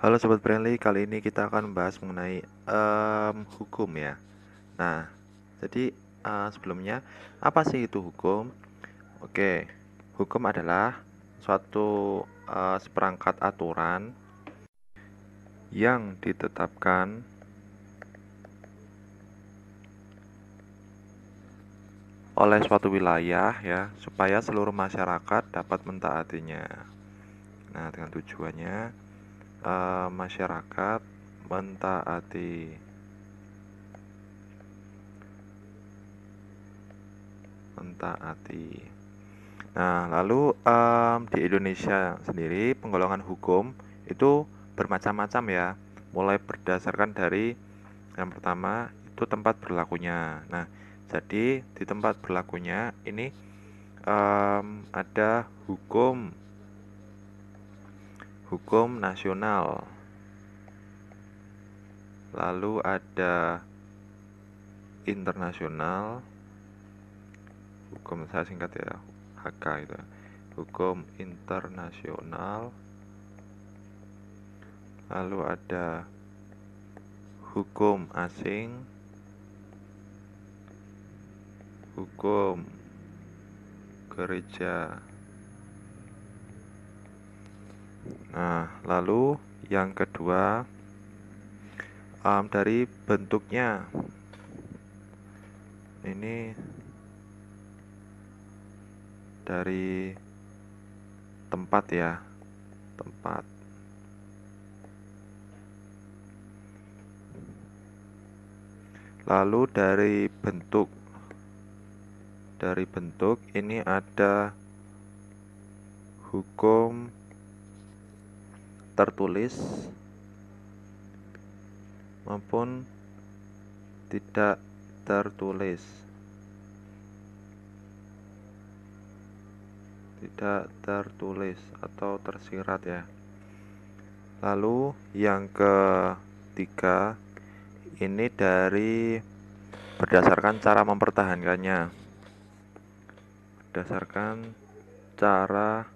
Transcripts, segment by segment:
Halo Sobat Friendly, kali ini kita akan membahas mengenai um, hukum ya Nah, jadi uh, sebelumnya apa sih itu hukum? Oke, hukum adalah suatu uh, seperangkat aturan yang ditetapkan oleh suatu wilayah ya supaya seluruh masyarakat dapat mentaatinya. Nah, dengan tujuannya masyarakat mentaati mentaati nah lalu um, di Indonesia sendiri penggolongan hukum itu bermacam-macam ya mulai berdasarkan dari yang pertama itu tempat berlakunya nah jadi di tempat berlakunya ini um, ada hukum hukum nasional. Lalu ada internasional, hukum saya singkat ya, HK itu. Hukum internasional. Lalu ada hukum asing, hukum gereja Nah, lalu yang kedua um, dari bentuknya ini dari tempat ya tempat lalu dari bentuk dari bentuk ini ada hukum tertulis maupun tidak tertulis tidak tertulis atau tersirat ya lalu yang ketiga ini dari berdasarkan cara mempertahankannya berdasarkan cara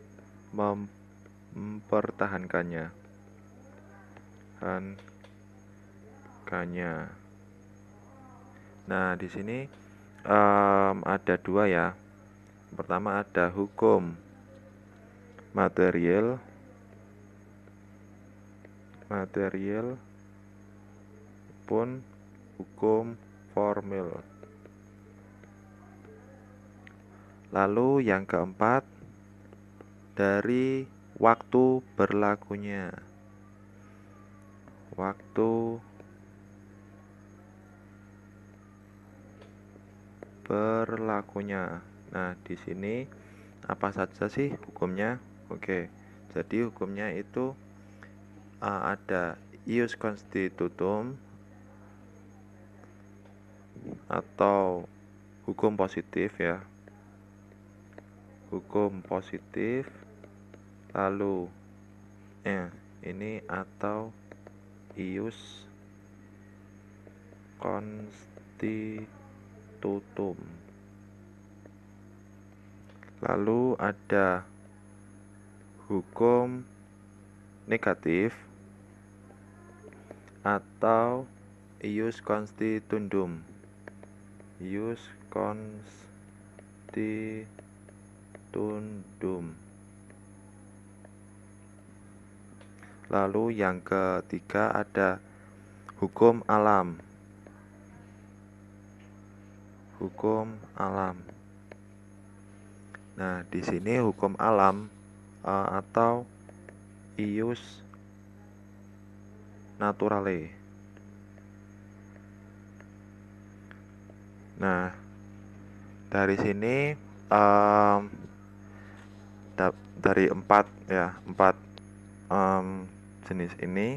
mempertahankannya mempertahankannya Han kanya nah di sini um, ada dua ya pertama ada hukum material material pun hukum formal lalu yang keempat dari waktu berlakunya waktu berlakunya nah di sini apa saja sih hukumnya oke jadi hukumnya itu uh, ada ius constitutum atau hukum positif ya hukum positif lalu eh, ini atau ius constitutum lalu ada hukum negatif atau ius konstitundum ius constituendum Lalu yang ketiga ada hukum alam. Hukum alam. Nah, di sini hukum alam uh, atau ius naturale. Nah, dari sini um, dari empat ya empat um, jenis ini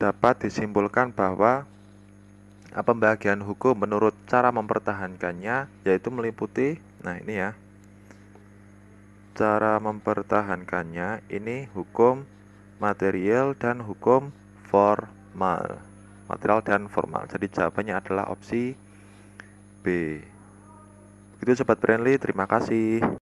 dapat disimpulkan bahwa ah, pembagian hukum menurut cara mempertahankannya yaitu meliputi nah ini ya cara mempertahankannya ini hukum material dan hukum formal material dan formal jadi jawabannya adalah opsi B begitu sobat friendly terima kasih